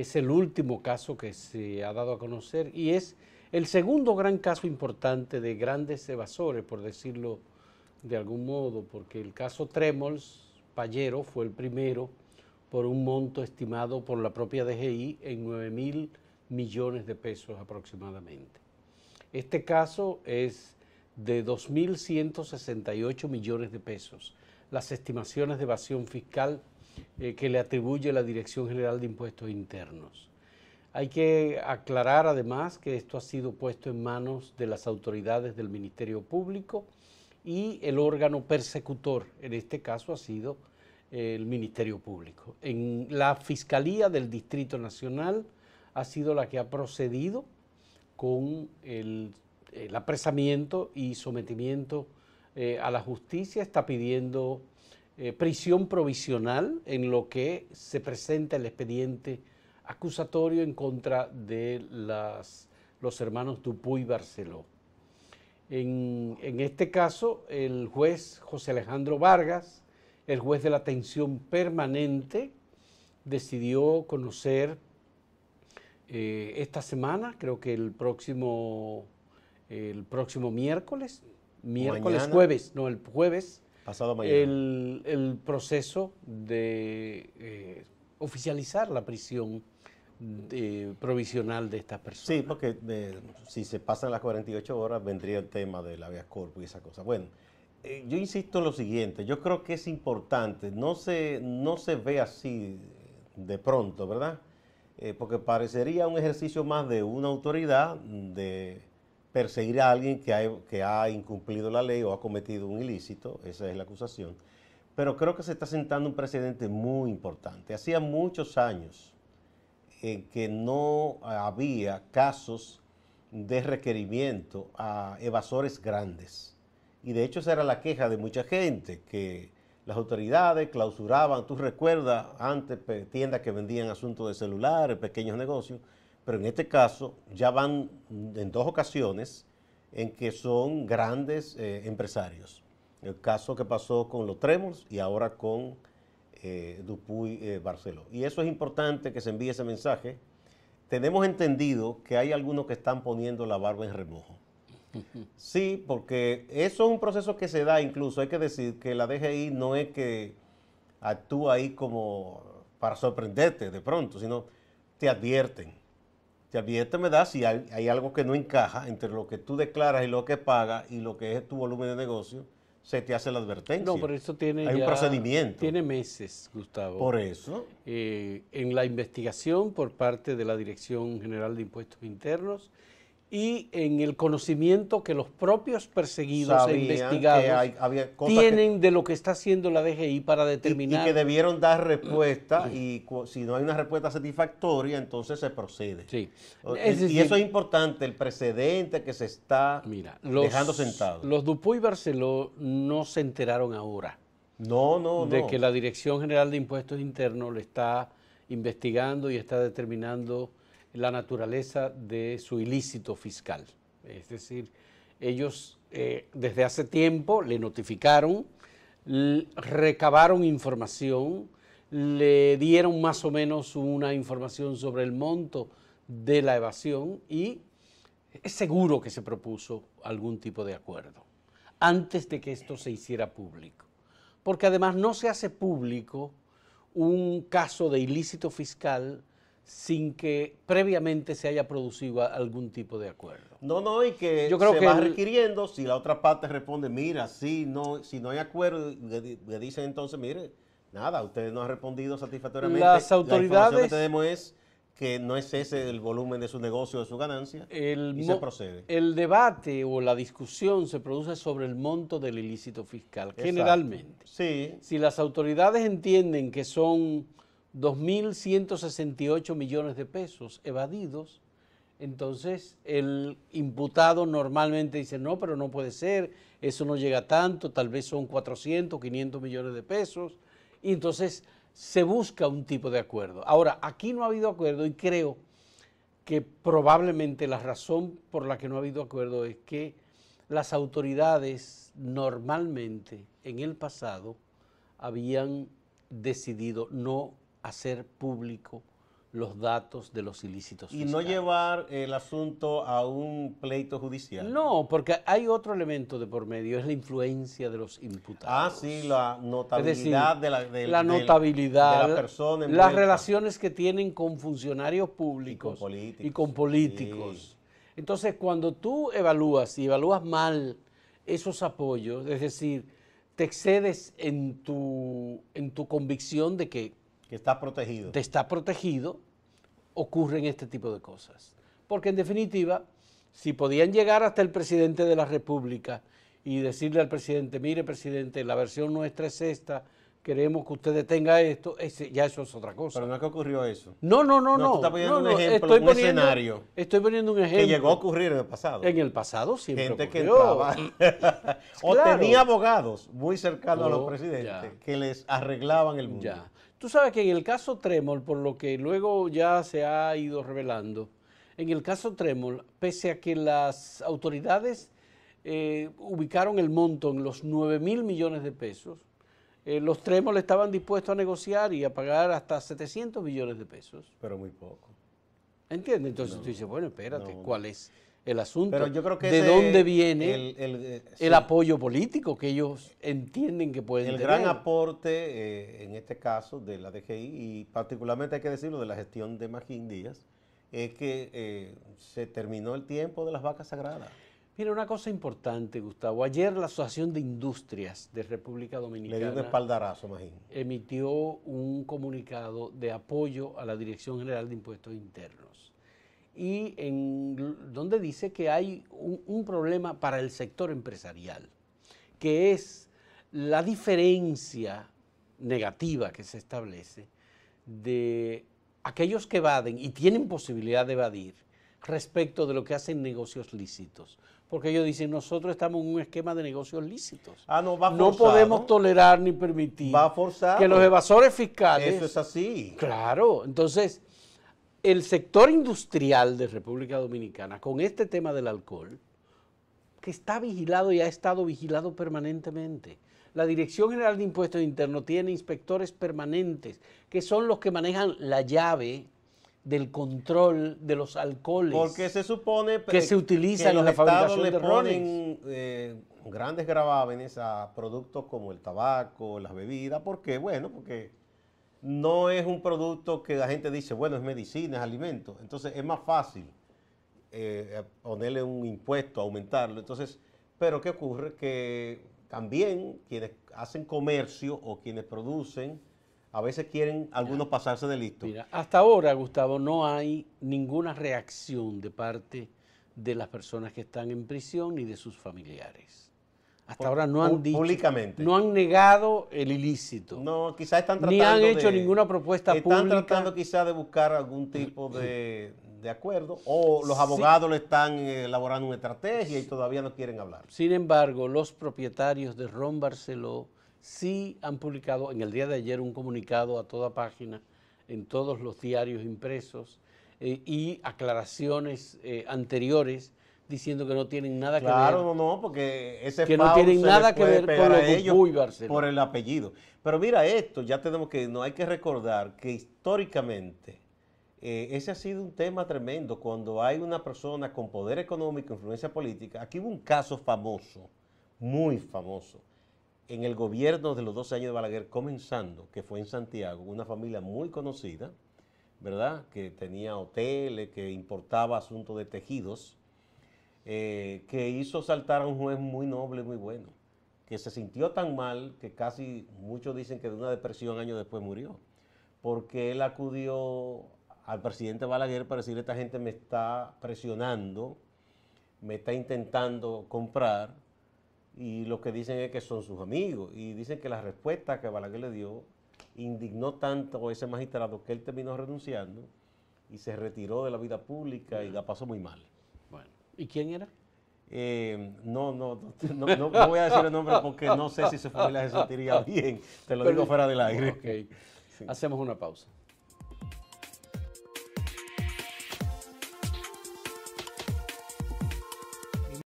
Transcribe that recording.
es el último caso que se ha dado a conocer y es el segundo gran caso importante de grandes evasores, por decirlo de algún modo, porque el caso Tremols Pallero fue el primero por un monto estimado por la propia DGI en 9 mil millones de pesos aproximadamente. Este caso es de 2.168 millones de pesos. Las estimaciones de evasión fiscal eh, que le atribuye la Dirección General de Impuestos Internos. Hay que aclarar además que esto ha sido puesto en manos de las autoridades del Ministerio Público y el órgano persecutor, en este caso, ha sido eh, el Ministerio Público. En la Fiscalía del Distrito Nacional ha sido la que ha procedido con el, apresamiento y sometimiento eh, a la justicia. Está pidiendo eh, prisión provisional en lo que se presenta el expediente acusatorio en contra de los hermanos Dupuy Barceló. En, este caso, el juez José Alejandro Vargas, el juez de la atención permanente, decidió conocer eh, esta semana, creo que el próximo, el próximo miércoles, miércoles, jueves, no, el jueves, el, proceso de eh, oficializar la prisión provisional de estas personas. Sí, porque eh, si se pasan las 48 horas vendría el tema del habeas corpus y esa cosa. Bueno, eh, yo insisto en lo siguiente, yo creo que es importante, no se, no se ve así de pronto, ¿verdad? porque parecería un ejercicio más de una autoridad de perseguir a alguien que ha, incumplido la ley o ha cometido un ilícito, esa es la acusación, pero creo que se está sentando un precedente muy importante. Hacía muchos años eh, que no había casos de requerimiento a evasores grandes. Y de hecho esa era la queja de mucha gente, que las autoridades clausuraban, tú recuerdas, antes tiendas que vendían asuntos de celulares, pequeños negocios, pero en este caso ya van en dos ocasiones en que son grandes eh, empresarios. El caso que pasó con los Tremos y ahora con eh, Dupuy Barcelona. Eh, Barceló. Y eso es importante que se envíe ese mensaje. Tenemos entendido que hay algunos que están poniendo la barba en remojo. Sí, porque eso es un proceso que se da incluso. Hay que decir que la DGI no es que actúa ahí como para sorprenderte de pronto, sino te advierten te me das, si hay, algo que no encaja entre lo que tú declaras y lo que pagas y lo que es tu volumen de negocio, se te hace la advertencia. No, pero eso tiene hay un procedimiento. Tiene meses, Gustavo. Por eso. Eh, en la investigación por parte de la Dirección General de Impuestos Internos y en el conocimiento que los propios perseguidos e investigados tienen de lo que está haciendo la DGI para determinar. Y, que debieron dar respuesta y si no hay una respuesta satisfactoria, entonces se procede. Sí. y eso es importante, el precedente que se está dejando sentado. Los Dupuy y Barceló no se enteraron ahora. No, no, no. De que la Dirección General de Impuestos Internos le está investigando y está determinando la naturaleza de su ilícito fiscal. Es decir, ellos eh, desde hace tiempo le notificaron, recabaron información, le dieron más o menos una información sobre el monto de la evasión y es seguro que se propuso algún tipo de acuerdo antes de que esto se hiciera público. Porque además no se hace público un caso de ilícito fiscal sin que previamente se haya producido algún tipo de acuerdo. No, no, y que se va requiriendo, si la otra parte responde, mira, sí, no, si no hay acuerdo, le, dicen entonces, mire, nada, usted no ha respondido satisfactoriamente. Las autoridades... La información que tenemos es que no es ese el volumen de su negocio, de su ganancia, el y se procede. El debate o la discusión se produce sobre el monto del ilícito fiscal, generalmente. Sí. Si las autoridades entienden que son 2.168 millones de pesos evadidos. Entonces el imputado normalmente dice, no, pero no puede ser, eso no llega tanto, tal vez son 400, 500 millones de pesos. Y entonces se busca un tipo de acuerdo. Ahora, aquí no ha habido acuerdo y creo que probablemente la razón por la que no ha habido acuerdo es que las autoridades normalmente en el pasado habían decidido no hacer público los datos de los ilícitos. Y no llevar el asunto a un pleito judicial. No, porque hay otro elemento de por medio, es la influencia de los imputados. Ah, sí, la notabilidad de, la, notabilidad, de la persona. Las relaciones que tienen con funcionarios públicos y con políticos. Entonces, cuando tú evalúas y evalúas mal esos apoyos, es decir, te excedes en tu, en tu convicción de que que está protegido. Te está protegido, ocurren este tipo de cosas. Porque en definitiva, si podían llegar hasta el presidente de la República y decirle al presidente, mire presidente, la versión nuestra es esta, queremos que ustedes tengan esto, ya eso es otra cosa. Pero no es que ocurrió eso. No, no, no, no. no. poniendo un ejemplo, un escenario. Estoy poniendo un ejemplo. Que llegó a ocurrir en el pasado. En el pasado siempre Gente que entraba. o tenía abogados muy cercanos a los oh, presidentes que les arreglaban el mundo. Ya. Tú sabes que en el caso Trémol, por lo que luego ya se ha ido revelando, en el caso Trémol, pese a que las autoridades eh, ubicaron el monto en los 9 mil millones de pesos, eh, los tres estaban dispuestos a negociar y a pagar hasta 700 millones de pesos. Pero muy poco. ¿Entiendes? Entonces tú dices, bueno, espérate, ¿cuál es el asunto? yo creo que ¿De dónde viene el, eh, apoyo político que ellos entienden que pueden el gran aporte, eh, en este caso, de la DGI, y particularmente hay que decirlo, de la gestión de Magín Díaz, es que se terminó el tiempo de las vacas sagradas. Mira, una cosa importante, Gustavo. Ayer la Asociación de Industrias de República Dominicana. Le dio un espaldarazo, Emitió un comunicado de apoyo a la Dirección General de Impuestos Internos. Y donde dice que hay un problema para el sector empresarial, que es la diferencia negativa que se establece de aquellos que evaden y tienen posibilidad de evadir respecto de lo que hacen negocios lícitos. Porque ellos dicen, nosotros estamos en un esquema de negocios lícitos. Ah, no, va forzar. No podemos tolerar ni permitir que los evasores fiscales... Eso es así. Claro, entonces, el sector industrial de República Dominicana, con este tema del alcohol, que está vigilado y ha estado vigilado permanentemente. La Dirección General de Impuestos Internos tiene inspectores permanentes, que son los que manejan la llave del control de los alcoholes. Porque se supone eh, que se utilizan en la fabricación le ponen, eh, grandes gravámenes a productos como el tabaco, las bebidas, porque bueno, porque no es un producto que la gente dice, bueno, es medicina, es alimento. Entonces es más fácil eh, ponerle un impuesto, aumentarlo. Entonces, pero ¿qué ocurre? Que también quienes hacen comercio o quienes producen a veces quieren algunos pasarse de listo. Mira, hasta ahora, Gustavo, no hay ninguna reacción de parte de las personas que están en prisión ni de sus familiares. Hasta ahora no han dicho, públicamente. no han negado el ilícito. No, quizás están tratando ni han hecho ninguna propuesta pública. Están tratando quizás de buscar algún tipo de, acuerdo o los abogados le están eh, elaborando una estrategia y todavía no quieren hablar. Sin embargo, los propietarios de Ron Barceló sí han publicado en el día de ayer un comunicado a toda página en todos los diarios impresos eh, y aclaraciones eh, anteriores diciendo que no tienen nada que ver. Claro, no, no, porque ese que no tienen nada que ver con ellos por el apellido. Pero mira esto, ya tenemos que no hay que recordar que históricamente eh, ese ha sido un tema tremendo cuando hay una persona con poder económico, influencia política. Aquí hubo un caso famoso, muy famoso, en el gobierno de los 12 años de Balaguer comenzando, que fue en Santiago, una familia muy conocida, ¿verdad? Que tenía hoteles, que importaba asuntos de tejidos, eh, que hizo saltar a un juez muy noble, muy bueno, que se sintió tan mal que casi muchos dicen que de una depresión años después murió, porque él acudió al presidente Balaguer para decir, esta gente me está presionando, me está intentando comprar, y lo que dicen es que son sus amigos y dicen que la respuesta que Balaguer le dio indignó tanto a ese magistrado que él terminó renunciando y se retiró de la vida pública y la pasó muy mal. Bueno, ¿y quién era? Eh, no, no, no, voy a decir el nombre porque no sé si su familia se sentiría bien. Te lo digo fuera del aire. Okay. Hacemos una pausa.